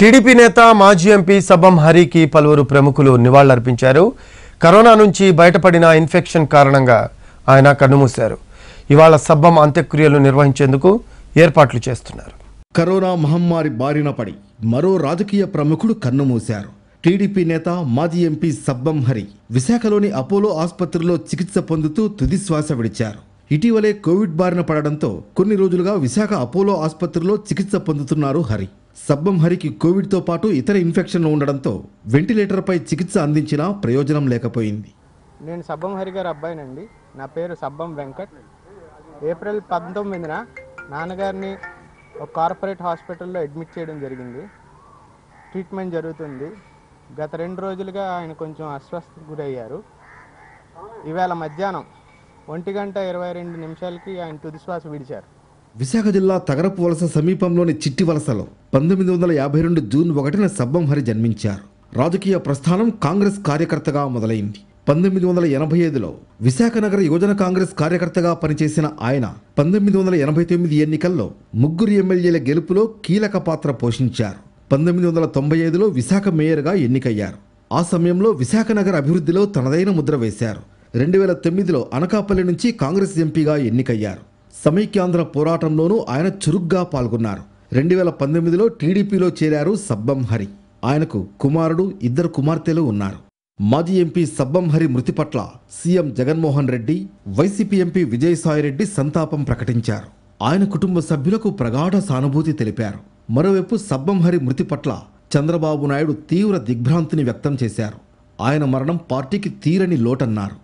TDP నేత మాజీ MP Sabbam హరికి పలువురు ప్రముఖులు నివాళులర్పించారు కరోనా నుంచి బయటపడిన ఇన్ఫెక్షన్ కారణంగా ఆయన కన్నుమూశారు ఇవాళ సబ్బం అంత్యక్రియలు నిర్వహించేందుకు ఏర్పాట్లు చేస్తున్నారు కరోనా మహమ్మారి బారిన పడి మరో రాజకీయ ప్రముఖుడు కన్నుమూశారు టీడీపీ నేత మాజీ ఎంపీ సబ్బం హరి విశాఖలోని అపోలో ఆసుపత్రిలో చికిత్స పొందుతూ తుదిశ్వాస విడిచారు ఇటీవలే కోవిడ్ బారిన పడడంతో కొన్ని రోజులుగా విశాఖ అపోలో ఆసుపత్రిలో చికిత్స పొందుతున్నారు హరి సబ్బం హరికి కోవిడ్తో పాటు ఇతర ఇన్ఫెక్షన్లు ఉండడంతో వెంటిలేటర్పై చికిత్స అందించినా ప్రయోజనం లేకపోయింది నేను సబ్బం హరి గారు అబ్బాయినండి నా పేరు సబ్బం వెంకట్ ఏప్రిల్ పంతొమ్మిదిన నాన్నగారిని ఒక కార్పొరేట్ హాస్పిటల్లో అడ్మిట్ చేయడం జరిగింది ట్రీట్మెంట్ జరుగుతుంది గత రెండు రోజులుగా ఆయన కొంచెం అస్వస్థ గురయ్యారు ఇవాళ మధ్యాహ్నం ఒంటి గంట ఇరవై రెండు నిమిషాలకి ఆయన తుదిశ్వాస విడిచారు విశాఖ జిల్లా తగరపు వలస సమీపంలోని చిట్టి వలసలో పంతొమ్మిది వందల యాభై రెండు జూన్ ఒకటిన సబ్బం హరి జన్మించారు రాజకీయ ప్రస్థానం కాంగ్రెస్ కార్యకర్తగా మొదలైంది పంతొమ్మిది వందల ఎనభై ఐదులో విశాఖ నగర యువజన కాంగ్రెస్ కార్యకర్తగా పనిచేసిన ఆయన పంతొమ్మిది వందల ఎనభై తొమ్మిది ఎన్నికల్లో ముగ్గురు ఎమ్మెల్యేల గెలుపులో కీలక పాత్ర పోషించారు పంతొమ్మిది వందల తొంభై ఐదులో విశాఖ మేయర్గా ఎన్నికయ్యారు ఆ సమయంలో విశాఖ నగర అభివృద్ధిలో తనదైన ముద్ర వేశారు రెండు వేల తొమ్మిదిలో అనకాపల్లి నుంచి కాంగ్రెస్ ఎంపీగా ఎన్నికయ్యారు సమైక్యాంధ్ర పోరాటంలోనూ ఆయన చురుగ్గా పాల్గొన్నారు రెండు వేల పంతొమ్మిదిలో టీడీపీలో చేరారు సబ్బం హరి ఆయనకు కుమారుడు ఇద్దరు కుమార్తెలు ఉన్నారు మాజీ ఎంపీ సబ్బం హరి మృతి పట్ల సీఎం జగన్మోహన్ రెడ్డి వైసీపీ ఎంపీ విజయసాయిరెడ్డి సంతాపం ప్రకటించారు ఆయన కుటుంబ సభ్యులకు ప్రగాఢ సానుభూతి తెలిపారు మరోవైపు సబ్బం హరి మృతి పట్ల చంద్రబాబు నాయుడు తీవ్ర దిగ్భ్రాంతిని వ్యక్తం చేశారు ఆయన మరణం పార్టీకి తీరని లోటన్నారు